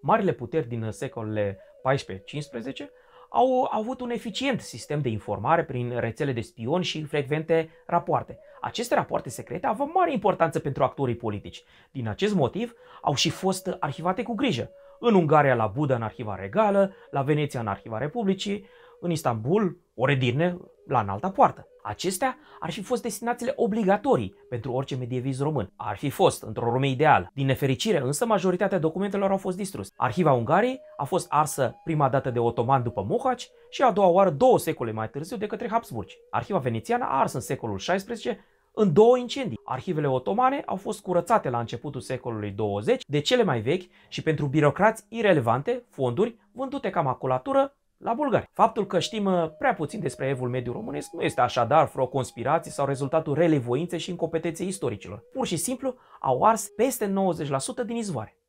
marile puteri din secolele 14-15 au, au avut un eficient sistem de informare prin rețele de spioni și frecvente rapoarte. Aceste rapoarte secrete au avut mare importanță pentru actorii politici. Din acest motiv, au și fost arhivate cu grijă. În Ungaria la Buda în arhiva regală, la Veneția în arhiva Republicii, în Istanbul, o redirne la înalta poartă. Acestea ar fi fost destinațiile obligatorii pentru orice medieviz român. Ar fi fost într-o România ideală. Din nefericire, însă, majoritatea documentelor au fost distruse. Arhiva Ungariei a fost arsă prima dată de otomani după Mohaci și a doua oară două secole mai târziu de către Habsburgi. Arhiva venețiană a ars în secolul XVI în două incendii. Arhivele otomane au fost curățate la începutul secolului 20 de cele mai vechi și pentru birocrați irelevante fonduri vândute ca maculatură la bulgari. Faptul că știm uh, prea puțin despre evul mediu românesc nu este așadar vreo conspirație sau rezultatul relevoinței și incompetenței istoricilor. Pur și simplu au ars peste 90% din izvoare.